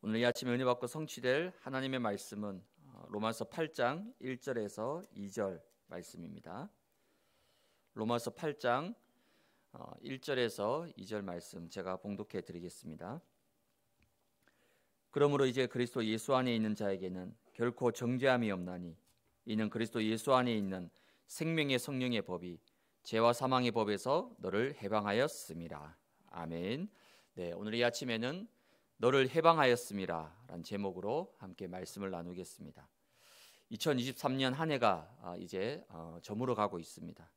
오늘 이 아침에 은혜 받고 성취될 하나님의 말씀은 어, 로마서 8장 1절에서 2절 말씀입니다. 로마서 8장 1절에서 어, 2절 말씀 제가 봉독해 드리겠습니다. 그러므로 이제 그리스도 예수 안에 있는 자에게는 결코 정죄함이 없나니 이는 그리스도 예수 안에 있는 생명의 성령의 법이 죄와 사망의 법에서 너를 해방하였습니다. 아멘. 네, 오늘 이 아침에는 너를 해방하였습니다. 라는 제목으로 함께 말씀을 나누겠습니다. 2023년 한 해가 아, 이제 어, 저물어 가고 있습니다.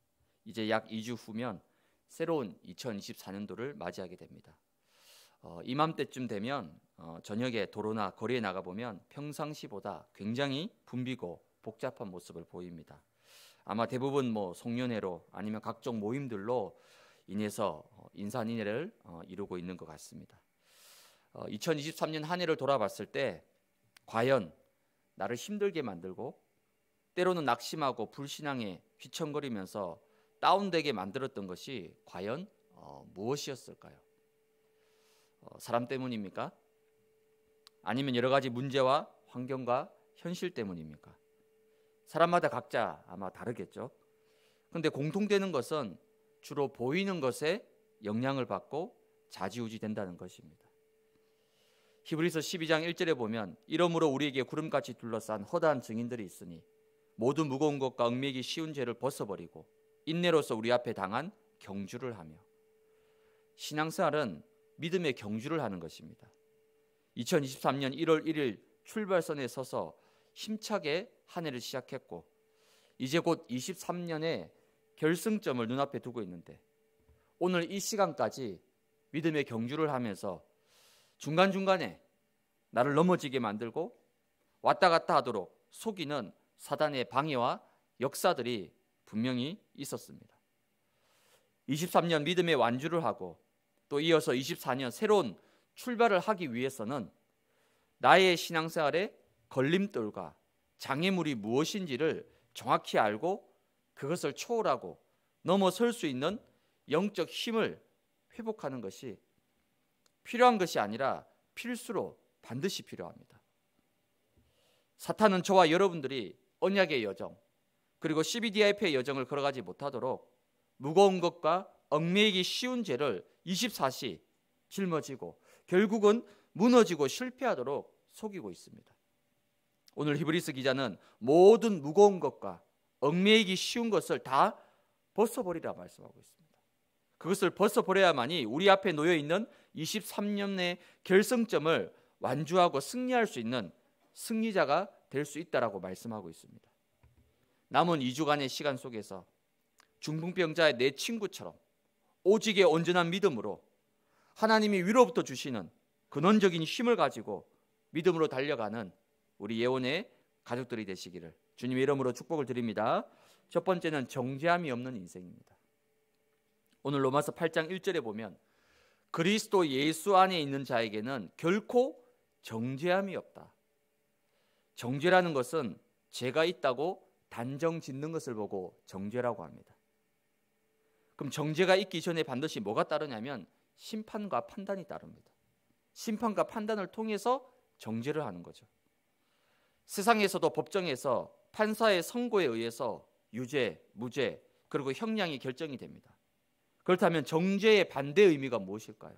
이제 약 2주 후면 새로운 2024년도를 맞이하게 됩니다. 어, 이맘때쯤 되면 어, 저녁에 도로나 거리에 나가 보면 평상시보다 굉장히 붐비고 복잡한 모습을 보입니다. 아마 대부분 뭐 송년회로 아니면 각종 모임들로 인해서 인산인해를 이루고 있는 것 같습니다. 2023년 어, 한 해를 돌아봤을 때 과연 나를 힘들게 만들고 때로는 낙심하고 불신앙에 휘청거리면서 다운되게 만들었던 것이 과연 어, 무엇이었을까요? 어, 사람 때문입니까? 아니면 여러 가지 문제와 환경과 현실 때문입니까? 사람마다 각자 아마 다르겠죠. 근데 공통되는 것은 주로 보이는 것에 영향을 받고 자지우지 된다는 것입니다. 히브리서 12장 1절에 보면 이러므로 우리에게 구름같이 둘러싼 허다한 증인들이 있으니 모든 무거운 것과 얽매기 쉬운 죄를 벗어버리고 인내로서 우리 앞에 당한 경주를 하며 신앙생활은 믿음의 경주를 하는 것입니다. 2023년 1월 1일 출발선에 서서 힘차게 한 해를 시작했고 이제 곧 23년의 결승점을 눈앞에 두고 있는데 오늘 이 시간까지 믿음의 경주를 하면서 중간중간에 나를 넘어지게 만들고 왔다 갔다 하도록 속이는 사단의 방해와 역사들이 분명히 있었습니다. 23년 믿음의 완주를 하고 또 이어서 24년 새로운 출발을 하기 위해서는 나의 신앙생활의 걸림돌과 장애물이 무엇인지를 정확히 알고 그것을 초월하고 넘어설 수 있는 영적 힘을 회복하는 것이 필요한 것이 아니라 필수로 반드시 필요합니다. 사탄은 저와 여러분들이 언약의 여정 그리고 CBDIP의 여정을 걸어가지 못하도록 무거운 것과 얽매이기 쉬운 죄를 24시 짊어지고 결국은 무너지고 실패하도록 속이고 있습니다. 오늘 히브리스 기자는 모든 무거운 것과 얽매이기 쉬운 것을 다 벗어버리라 말씀하고 있습니다. 그것을 벗어버려야만이 우리 앞에 놓여 있는 23년의 결승점을 완주하고 승리할 수 있는 승리자가 될 수 있다라고 말씀하고 있습니다. 남은 2주간의 시간 속에서 중풍병자의 내 친구처럼 오직의 온전한 믿음으로 하나님이 위로부터 주시는 근원적인 힘을 가지고 믿음으로 달려가는 우리 예원의 가족들이 되시기를 주님 이름으로 축복을 드립니다. 첫 번째는 정죄함이 없는 인생입니다. 오늘 로마서 8장 1절에 보면 그리스도 예수 안에 있는 자에게는 결코 정죄함이 없다. 정죄라는 것은 죄가 있다고 단정 짓는 것을 보고 정죄라고 합니다. 그럼 정죄가 있기 전에 반드시 뭐가 따르냐면 심판과 판단이 따릅니다. 심판과 판단을 통해서 정죄를 하는 거죠. 세상에서도 법정에서 판사의 선고에 의해서 유죄, 무죄, 그리고 형량이 결정이 됩니다. 그렇다면 정죄의 반대 의미가 무엇일까요?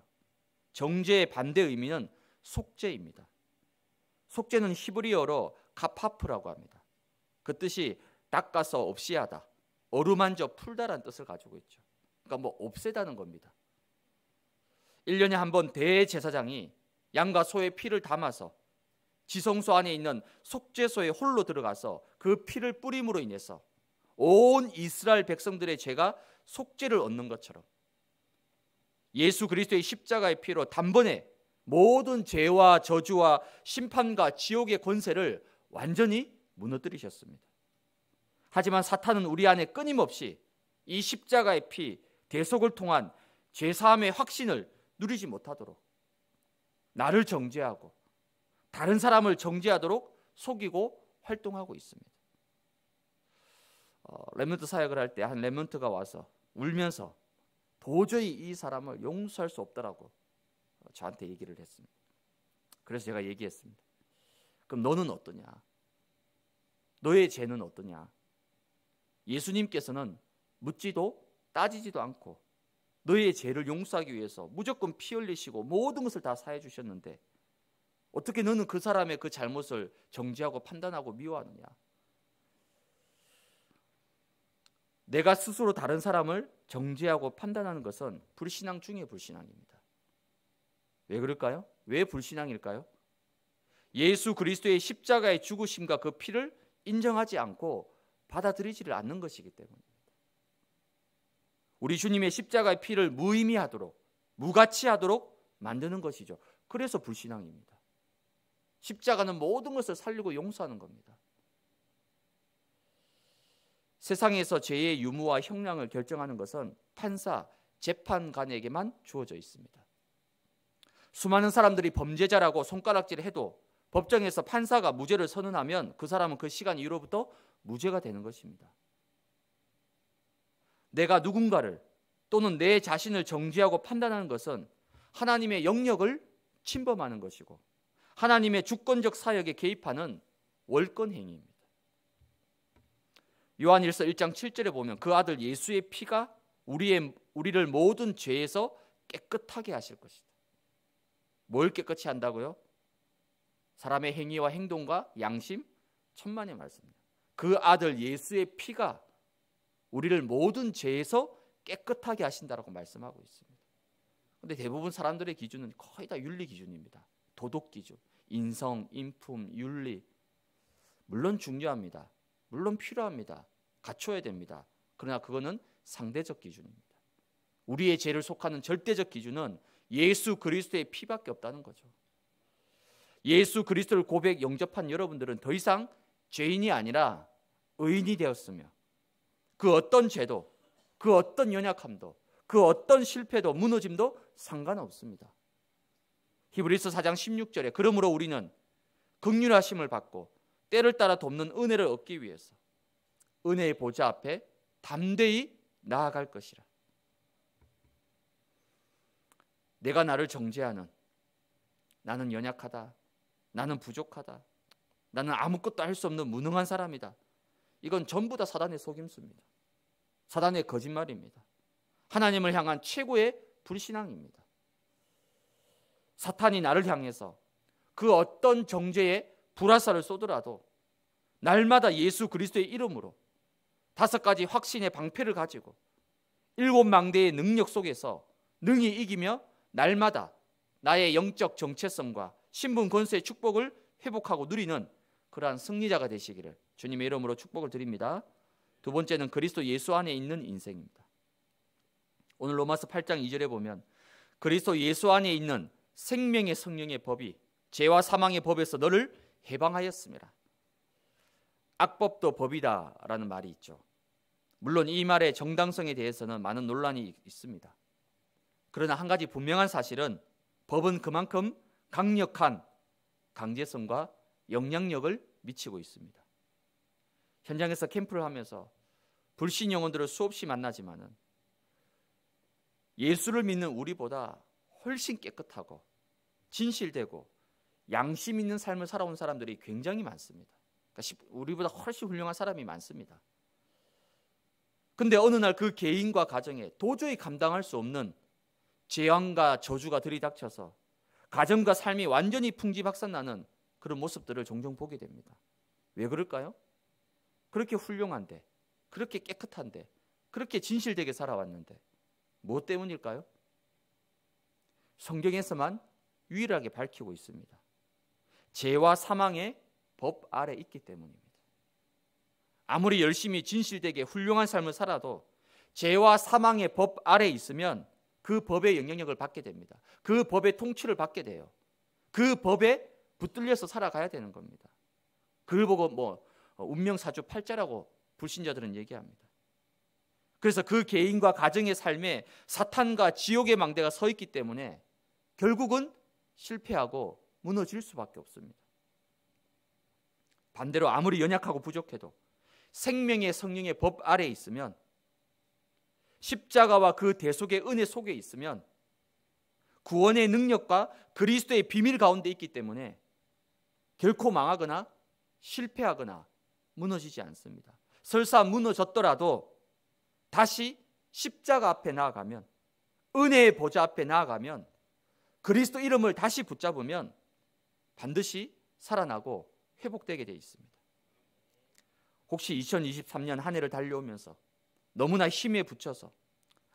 정죄의 반대 의미는 속죄입니다. 속죄는 히브리어로 카파프라고 합니다. 그 뜻이 닦아서 없이 하다, 어루만져 풀다라는 뜻을 가지고 있죠. 그러니까 뭐 없애다는 겁니다. 1년에 한 번 대제사장이 양과 소의 피를 담아서 지성소 안에 있는 속죄소에 홀로 들어가서 그 피를 뿌림으로 인해서 온 이스라엘 백성들의 죄가 속죄를 얻는 것처럼 예수 그리스도의 십자가의 피로 단번에 모든 죄와 저주와 심판과 지옥의 권세를 완전히 무너뜨리셨습니다. 하지만 사탄은 우리 안에 끊임없이 이 십자가의 피 대속을 통한 죄 사함의 확신을 누리지 못하도록 나를 정죄하고 다른 사람을 정죄하도록 속이고 활동하고 있습니다. 어, 레몬트 사역을 할 때 한 레몬트가 와서 울면서 도저히 이 사람을 용서할 수없더라고 저한테 얘기를 했습니다. 그래서 제가 얘기했습니다. 그럼 너는 어떠냐? 너의 죄는 어떠냐? 예수님께서는 묻지도 따지지도 않고 너의 죄를 용서하기 위해서 무조건 피 흘리시고 모든 것을 다 사해 주셨는데 어떻게 너는 그 사람의 그 잘못을 정지하고 판단하고 미워하느냐? 내가 스스로 다른 사람을 정죄하고 판단하는 것은 불신앙 중에 불신앙입니다. 왜 그럴까요? 왜 불신앙일까요? 예수 그리스도의 십자가의 죽으심과 그 피를 인정하지 않고 받아들이지를 않는 것이기 때문입니다. 우리 주님의 십자가의 피를 무의미하도록 무가치하도록 만드는 것이죠. 그래서 불신앙입니다. 십자가는 모든 것을 살리고 용서하는 겁니다. 세상에서 죄의 유무와 형량을 결정하는 것은 판사, 재판관에게만 주어져 있습니다. 수많은 사람들이 범죄자라고 손가락질을 해도 법정에서 판사가 무죄를 선언하면 그 사람은 그 시간 이후로부터 무죄가 되는 것입니다. 내가 누군가를 또는 내 자신을 정죄하고 판단하는 것은 하나님의 영역을 침범하는 것이고 하나님의 주권적 사역에 개입하는 월권 행위입니다. 요한일서 1장 7절에 보면 그 아들 예수의 피가 우리의 우리를 모든 죄에서 깨끗하게 하실 것이다. 뭘 깨끗이 한다고요? 사람의 행위와 행동과 양심 천만의 말씀입니다. 그 아들 예수의 피가 우리를 모든 죄에서 깨끗하게 하신다라고 말씀하고 있습니다. 근데 대부분 사람들의 기준은 거의 다 윤리 기준입니다. 도덕 기준, 인성, 인품, 윤리 물론 중요합니다. 물론 필요합니다. 갖춰야 됩니다. 그러나 그거는 상대적 기준입니다. 우리의 죄를 속하는 절대적 기준은 예수 그리스도의 피밖에 없다는 거죠. 예수 그리스도를 고백 영접한 여러분들은 더 이상 죄인이 아니라 의인이 되었으며 그 어떤 죄도 그 어떤 연약함도 그 어떤 실패도 무너짐도 상관없습니다. 히브리서 4장 16절에 그러므로 우리는 극률하심을 받고 때를 따라 돕는 은혜를 얻기 위해서 은혜의 보좌 앞에 담대히 나아갈 것이라. 내가 나를 정죄하는 나는 연약하다. 나는 부족하다. 나는 아무것도 할 수 없는 무능한 사람이다. 이건 전부 다 사단의 속임수입니다. 사단의 거짓말입니다. 하나님을 향한 최고의 불신앙입니다. 사탄이 나를 향해서 그 어떤 정죄에 불화살을 쏘더라도 날마다 예수 그리스도의 이름으로 다섯 가지 확신의 방패를 가지고 일곱 망대의 능력 속에서 능히 이기며 날마다 나의 영적 정체성과 신분 권세의 축복을 회복하고 누리는 그러한 승리자가 되시기를 주님의 이름으로 축복을 드립니다. 두 번째는 그리스도 예수 안에 있는 인생입니다. 오늘 로마서 8장 2절에 보면 그리스도 예수 안에 있는 생명의 성령의 법이 죄와 사망의 법에서 너를 해방하였습니다. 악법도 법이다라는 말이 있죠. 물론 이 말의 정당성에 대해서는 많은 논란이 있습니다. 그러나 한 가지 분명한 사실은 법은 그만큼 강력한 강제성과 영향력을 미치고 있습니다. 현장에서 캠프를 하면서 불신 영혼들을 수없이 만나지만은 예수를 믿는 우리보다 훨씬 깨끗하고 진실되고 양심 있는 삶을 살아온 사람들이 굉장히 많습니다. 그러니까 우리보다 훨씬 훌륭한 사람이 많습니다. 근데 어느 날 그 개인과 가정에 도저히 감당할 수 없는 재앙과 저주가 들이닥쳐서 가정과 삶이 완전히 풍지박산나는 그런 모습들을 종종 보게 됩니다. 왜 그럴까요? 그렇게 훌륭한데, 그렇게 깨끗한데, 그렇게 진실되게 살아왔는데, 뭐 때문일까요? 성경에서만 유일하게 밝히고 있습니다. 죄와 사망의 법 아래 있기 때문입니다. 아무리 열심히 진실되게 훌륭한 삶을 살아도 죄와 사망의 법 아래 있으면 그 법의 영향력을 받게 됩니다. 그 법의 통치를 받게 돼요. 그 법에 붙들려서 살아가야 되는 겁니다. 그걸 보고 뭐 어, 운명사주 팔자라고 불신자들은 얘기합니다. 그래서 그 개인과 가정의 삶에 사탄과 지옥의 망대가 서 있기 때문에 결국은 실패하고 무너질 수밖에 없습니다. 반대로 아무리 연약하고 부족해도 생명의 성령의 법 아래에 있으면 십자가와 그 대속의 은혜 속에 있으면 구원의 능력과 그리스도의 비밀 가운데 있기 때문에 결코 망하거나 실패하거나 무너지지 않습니다. 설사 무너졌더라도 다시 십자가 앞에 나아가면 은혜의 보좌 앞에 나아가면 그리스도 이름을 다시 붙잡으면 반드시 살아나고 회복되게 되어 있습니다. 혹시 2023년 한 해를 달려오면서 너무나 힘에 붙여서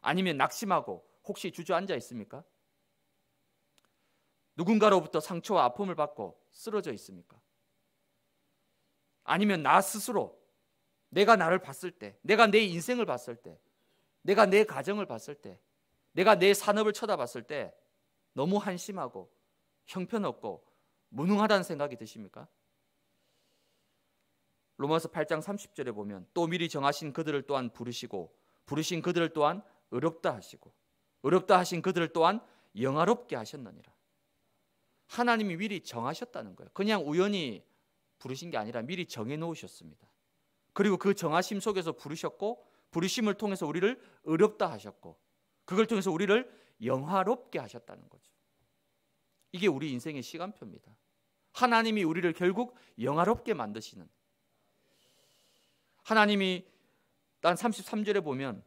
아니면 낙심하고 혹시 주저앉아 있습니까? 누군가로부터 상처와 아픔을 받고 쓰러져 있습니까? 아니면 나 스스로 내가 나를 봤을 때, 내가 내 인생을 봤을 때, 내가 내 가정을 봤을 때, 내가 내 산업을 쳐다봤을 때 너무 한심하고 형편없고 무능하다는 생각이 드십니까? 로마서 8장 30절에 보면 또 미리 정하신 그들을 또한 부르시고 부르신 그들을 또한 의롭다 하시고 의롭다 하신 그들을 또한 영화롭게 하셨느니라. 하나님이 미리 정하셨다는 거예요. 그냥 우연히 부르신 게 아니라 미리 정해 놓으셨습니다. 그리고 그 정하심 속에서 부르셨고 부르심을 통해서 우리를 의롭다 하셨고 그걸 통해서 우리를 영화롭게 하셨다는 거죠. 이게 우리 인생의 시간표입니다. 하나님이 우리를 결국 영화롭게 만드시는 하나님이 난 33절에 보면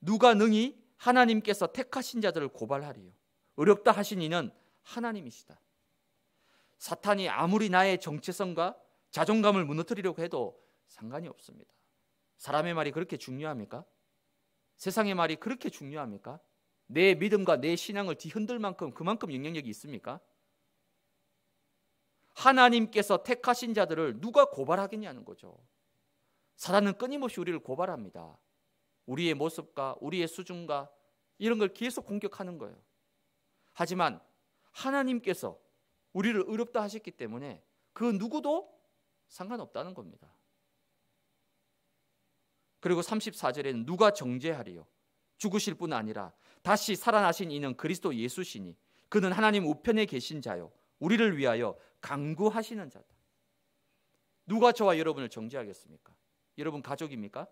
누가 능히 하나님께서 택하신 자들을 고발하리요 어렵다 하신 이는 하나님이시다. 사탄이 아무리 나의 정체성과 자존감을 무너뜨리려고 해도 상관이 없습니다. 사람의 말이 그렇게 중요합니까? 세상의 말이 그렇게 중요합니까? 내 믿음과 내 신앙을 뒤흔들 만큼 그만큼 영향력이 있습니까? 하나님께서 택하신 자들을 누가 고발하겠냐는 거죠. 사단은 끊임없이 우리를 고발합니다. 우리의 모습과 우리의 수준과 이런 걸 계속 공격하는 거예요. 하지만 하나님께서 우리를 의롭다 하셨기 때문에 그 누구도 상관없다는 겁니다. 그리고 34절에는 누가 정죄하리요? 죽으실 뿐 아니라 다시 살아나신 이는 그리스도 예수시니 그는 하나님 우편에 계신 자요 우리를 위하여 강구하시는 자다. 누가 저와 여러분을 정죄하겠습니까? 여러분 가족입니까?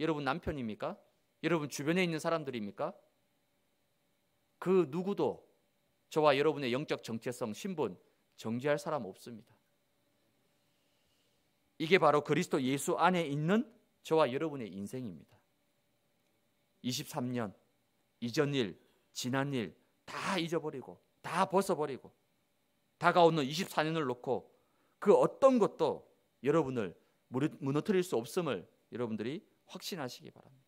여러분 남편입니까? 여러분 주변에 있는 사람들입니까? 그 누구도 저와 여러분의 영적 정체성, 신분 정죄할 사람 없습니다. 이게 바로 그리스도 예수 안에 있는 저와 여러분의 인생입니다. 23년 이전 일, 지난 일 다 잊어버리고 다 벗어버리고 다가오는 24년을 놓고 그 어떤 것도 여러분을 무너뜨릴 수 없음을 여러분들이 확신하시기 바랍니다.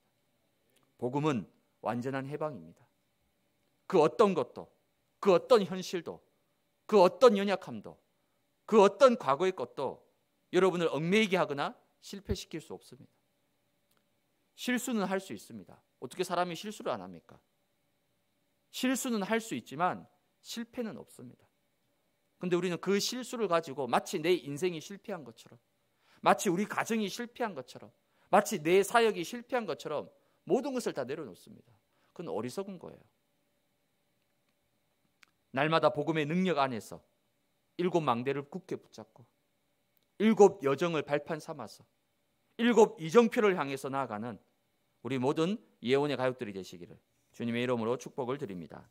복음은 완전한 해방입니다. 그 어떤 것도, 그 어떤 현실도, 그 어떤 연약함도, 그 어떤 과거의 것도 여러분을 얽매이게 하거나 실패시킬 수 없습니다. 실수는 할 수 있습니다. 어떻게 사람이 실수를 안 합니까? 실수는 할 수 있지만 실패는 없습니다. 근데 우리는 그 실수를 가지고 마치 내 인생이 실패한 것처럼 마치 우리 가정이 실패한 것처럼 마치 내 사역이 실패한 것처럼 모든 것을 다 내려놓습니다. 그건 어리석은 거예요. 날마다 복음의 능력 안에서 일곱 망대를 굳게 붙잡고 일곱 여정을 발판 삼아서 일곱 이정표를 향해서 나아가는 우리 모든 예원의 가족들이 되시기를 주님의 이름으로 축복을 드립니다.